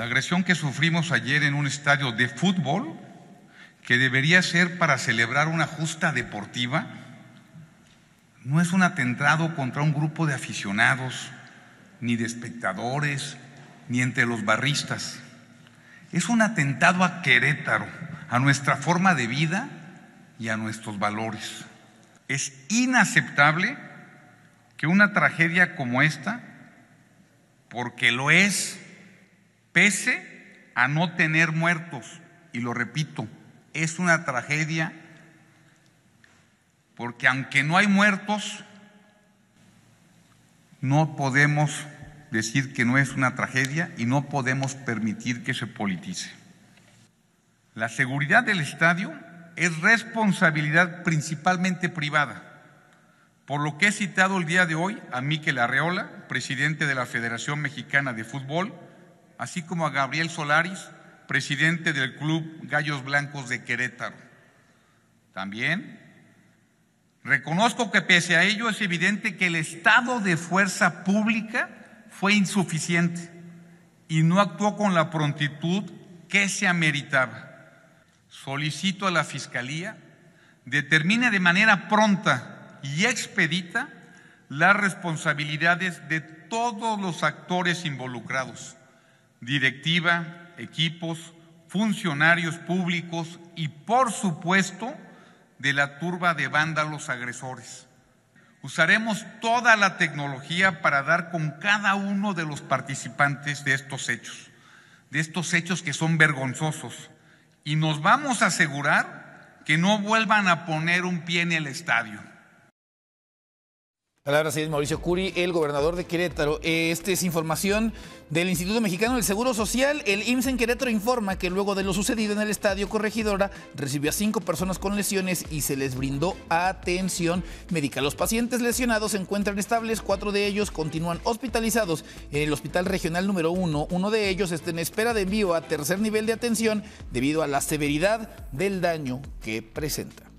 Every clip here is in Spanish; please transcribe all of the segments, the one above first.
La agresión que sufrimos ayer en un estadio de fútbol, que debería ser para celebrar una justa deportiva, no es un atentado contra un grupo de aficionados, ni de espectadores, ni entre los barristas. Es un atentado a Querétaro, a nuestra forma de vida y a nuestros valores. Es inaceptable que una tragedia como esta, porque lo es, pese a no tener muertos, y lo repito, es una tragedia porque aunque no hay muertos, no podemos decir que no es una tragedia y no podemos permitir que se politice. La seguridad del estadio es responsabilidad principalmente privada, por lo que he citado el día de hoy a Miquel Arreola, presidente de la Federación Mexicana de Fútbol, así como a Gabriel Solaris, presidente del Club Gallos Blancos de Querétaro. También reconozco que pese a ello es evidente que el estado de fuerza pública fue insuficiente y no actuó con la prontitud que se ameritaba. Solicito a la Fiscalía determine de manera pronta y expedita las responsabilidades de todos los actores involucrados directiva, equipos, funcionarios públicos y, por supuesto, de la turba de vándalos agresores. Usaremos toda la tecnología para dar con cada uno de los participantes de estos hechos, de estos hechos que son vergonzosos, y nos vamos a asegurar que no vuelvan a poner un pie en el estadio. Palabras es Mauricio Curi, el gobernador de Querétaro. Eh, Esta es información del Instituto Mexicano del Seguro Social. El IMSS en Querétaro informa que luego de lo sucedido en el estadio Corregidora, recibió a cinco personas con lesiones y se les brindó atención médica. Los pacientes lesionados se encuentran estables, cuatro de ellos continúan hospitalizados en el Hospital Regional número 1. Uno de ellos está en espera de envío a tercer nivel de atención debido a la severidad del daño que presenta.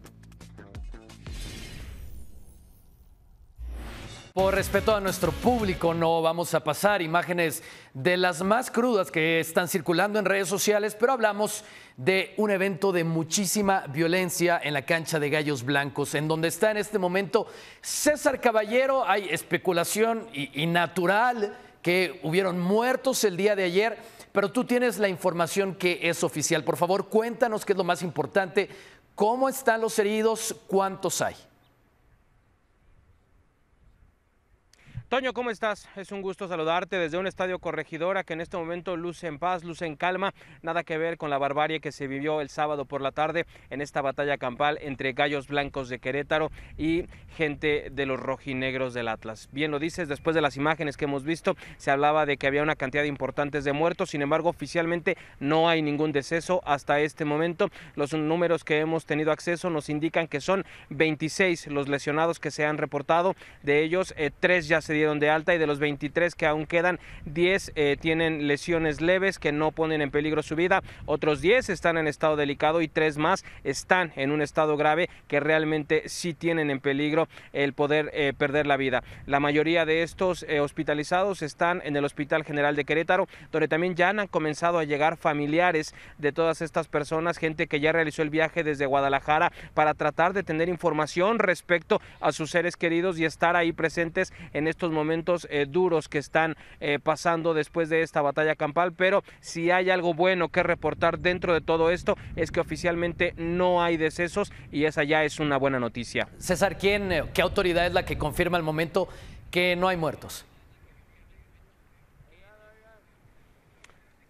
Por respeto a nuestro público, no vamos a pasar imágenes de las más crudas que están circulando en redes sociales, pero hablamos de un evento de muchísima violencia en la cancha de Gallos Blancos, en donde está en este momento César Caballero. Hay especulación y, natural que hubieron muertos el día de ayer, pero tú tienes la información que es oficial. Por favor, cuéntanos qué es lo más importante, cómo están los heridos, cuántos hay. Toño, ¿cómo estás? Es un gusto saludarte desde un estadio corregidora que en este momento luce en paz, luce en calma, nada que ver con la barbarie que se vivió el sábado por la tarde en esta batalla campal entre Gallos Blancos de Querétaro y gente de los rojinegros del Atlas. Bien lo dices, después de las imágenes que hemos visto, se hablaba de que había una cantidad importante de muertos, sin embargo oficialmente no hay ningún deceso hasta este momento. Los números que hemos tenido acceso nos indican que son 26 los lesionados que se han reportado, de ellos eh, tres ya se de alta y de los 23 que aún quedan, 10 eh, tienen lesiones leves que no ponen en peligro su vida, otros 10 están en estado delicado y 3 más están en un estado grave que realmente sí tienen en peligro el poder eh, perder la vida. La mayoría de estos eh, hospitalizados están en el Hospital General de Querétaro, donde también ya han comenzado a llegar familiares de todas estas personas, gente que ya realizó el viaje desde Guadalajara para tratar de tener información respecto a sus seres queridos y estar ahí presentes en estos momentos eh, duros que están eh, pasando después de esta batalla campal, pero si hay algo bueno que reportar dentro de todo esto es que oficialmente no hay decesos y esa ya es una buena noticia. César, ¿quién, eh, qué autoridad es la que confirma al momento que no hay muertos?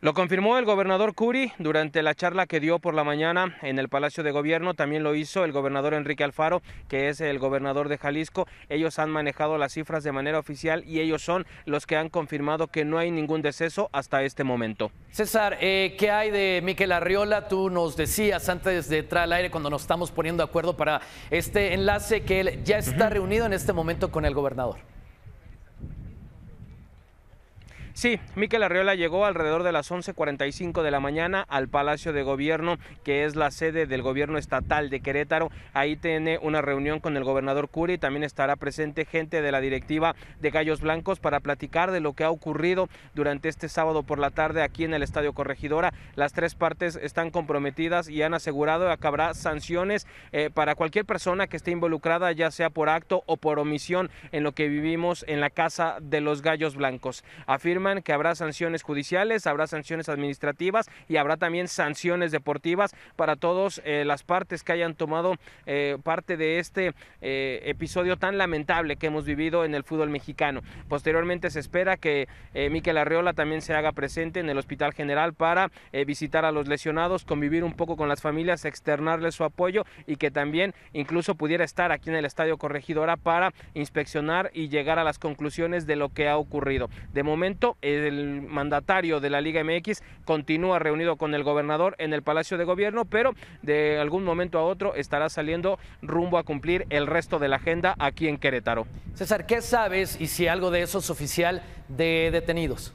Lo confirmó el gobernador Curi durante la charla que dio por la mañana en el Palacio de Gobierno. También lo hizo el gobernador Enrique Alfaro, que es el gobernador de Jalisco. Ellos han manejado las cifras de manera oficial y ellos son los que han confirmado que no hay ningún deceso hasta este momento. César, eh, ¿qué hay de Miquel Arriola? Tú nos decías antes de entrar al aire, cuando nos estamos poniendo de acuerdo para este enlace, que él ya está reunido en este momento con el gobernador. Sí, Miquel Arriola llegó alrededor de las 11.45 de la mañana al Palacio de Gobierno, que es la sede del gobierno estatal de Querétaro. Ahí tiene una reunión con el gobernador Curi. También estará presente gente de la directiva de Gallos Blancos para platicar de lo que ha ocurrido durante este sábado por la tarde aquí en el Estadio Corregidora. Las tres partes están comprometidas y han asegurado que habrá sanciones eh, para cualquier persona que esté involucrada, ya sea por acto o por omisión en lo que vivimos en la Casa de los Gallos Blancos. Afirma que habrá sanciones judiciales, habrá sanciones administrativas y habrá también sanciones deportivas para todas eh, las partes que hayan tomado eh, parte de este eh, episodio tan lamentable que hemos vivido en el fútbol mexicano. Posteriormente se espera que Miquel Arriola también se haga presente en el Hospital General para visitar a los lesionados, convivir un poco con las familias, externarles su apoyo y que también incluso pudiera estar aquí en el Estadio Corregidora para inspeccionar y llegar a las conclusiones de lo que ha ocurrido. De momento, el mandatario de la Liga MX continúa reunido con el gobernador en el Palacio de Gobierno, pero de algún momento a otro estará saliendo rumbo a cumplir el resto de la agenda aquí en Querétaro. César, ¿qué sabes y si algo de eso es oficial de detenidos?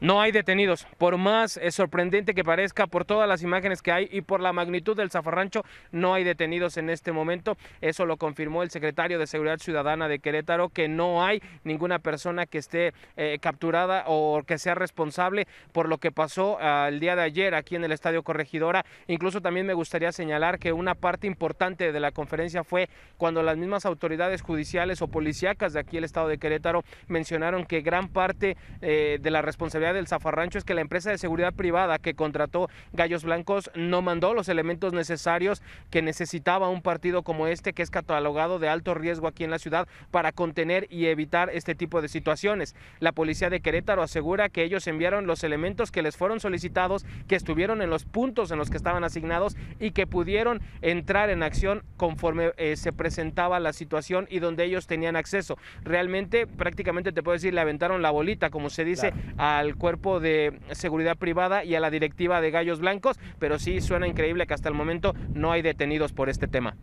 No hay detenidos, por más eh, sorprendente que parezca, por todas las imágenes que hay y por la magnitud del zafarrancho, no hay detenidos en este momento. Eso lo confirmó el secretario de Seguridad Ciudadana de Querétaro, que no hay ninguna persona que esté eh, capturada o que sea responsable por lo que pasó ah, el día de ayer aquí en el Estadio Corregidora. Incluso también me gustaría señalar que una parte importante de la conferencia fue cuando las mismas autoridades judiciales o policíacas de aquí el Estado de Querétaro mencionaron que gran parte eh, de la responsabilidad del zafarrancho es que la empresa de seguridad privada que contrató Gallos Blancos no mandó los elementos necesarios que necesitaba un partido como este, que es catalogado de alto riesgo aquí en la ciudad, para contener y evitar este tipo de situaciones. La policía de Querétaro asegura que ellos enviaron los elementos que les fueron solicitados, que estuvieron en los puntos en los que estaban asignados y que pudieron entrar en acción conforme eh, se presentaba la situación y donde ellos tenían acceso. Realmente, prácticamente te puedo decir, le aventaron la bolita, como se dice, al cuerpo de seguridad privada y a la directiva de Gallos Blancos, pero sí suena increíble que hasta el momento no hay detenidos por este tema.